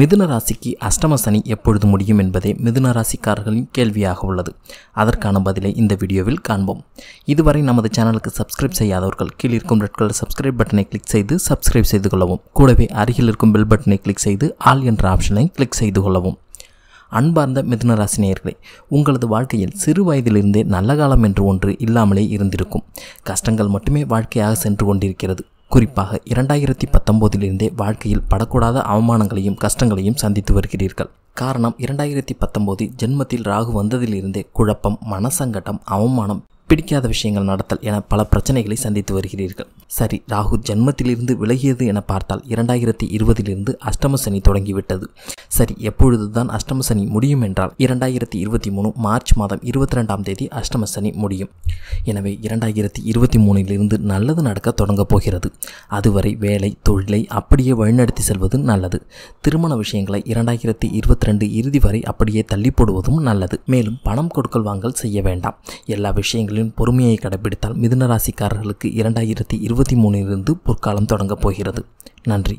மிதுன ராசிக்கு அஷ்டம சனி எப்பொழுது முடியும் என்பதே மிதுன ராசிக்காரர்களின் கேள்வியாக உள்ளது அதற்கான பதிலை இந்த வீடியோவில் காண்போம் இதுவரை நமது சேனலுக்கு சப்ஸ்கிரைப் செய்யாதவர்கள் கீழ் இருக்கும் ரெட் கலர் சப்ஸ்கிரைப் பட்டனை கிளிக் செய்து சப்ஸ்கிரைப் செய்து கொள்ளவும் கூடவே அருகில் இருக்கும் பெல் பட்டனை கிளிக் செய்து ஆல் என்ற ஆப்ஷனை கிளிக் செய்து கொள்ளவும் அன்பார்ந்த மிதுனராசி உங்களது வாழ்க்கையில் சிறு வயதிலிருந்தே நல்ல காலம் என்று ஒன்று இல்லாமலே இருந்திருக்கும் கஷ்டங்கள் மட்டுமே வாழ்க்கையாக சென்று கொண்டிருக்கிறது குறிப்பாக இரண்டாயிரத்தி பத்தொம்போதிலிருந்தே வாழ்க்கையில் படக்கூடாத அவமானங்களையும் கஷ்டங்களையும் சந்தித்து வருகிறீர்கள் காரணம் இரண்டாயிரத்தி பத்தொம்போது ஜென்மத்தில் ராகு வந்ததிலிருந்தே குழப்பம் மனசங்கடம் அவமானம் பிடிக்காத விஷயங்கள் நடத்தல் என பல பிரச்சனைகளை சந்தித்து வருகிறீர்கள் சரி ராகு ஜென்மத்திலிருந்து விலகியது என பார்த்தால் இரண்டாயிரத்தி இருபதிலிருந்து அஷ்டம சனி தொடங்கிவிட்டது சரி எப்பொழுதுதான் அஷ்டம சனி முடியும் என்றால் இரண்டாயிரத்தி இருபத்தி மூணு மார்ச் மாதம் இருபத்தி ரெண்டாம் தேதி அஷ்டம சனி முடியும் எனவே இரண்டாயிரத்தி இருபத்தி மூணிலிருந்து நல்லது நடக்க தொடங்கப் போகிறது அதுவரை வேலை தொழிலை அப்படியே வழிநடத்தி செல்வது நல்லது திருமண விஷயங்களை இரண்டாயிரத்தி இருபத்தி ரெண்டு இறுதி வரை அப்படியே தள்ளி போடுவதும் நல்லது மேலும் பணம் கொடுக்கல் வாங்கல் செய்ய வேண்டாம் எல்லா விஷயங்களும் ராசிக்காரர்களின் பொறுமையை கடைபிடித்தால் மிதுன ராசிக்காரர்களுக்கு இரண்டாயிரத்தி இருபத்தி மூணிலிருந்து பொற்காலம் தொடங்கப் போகிறது நன்றி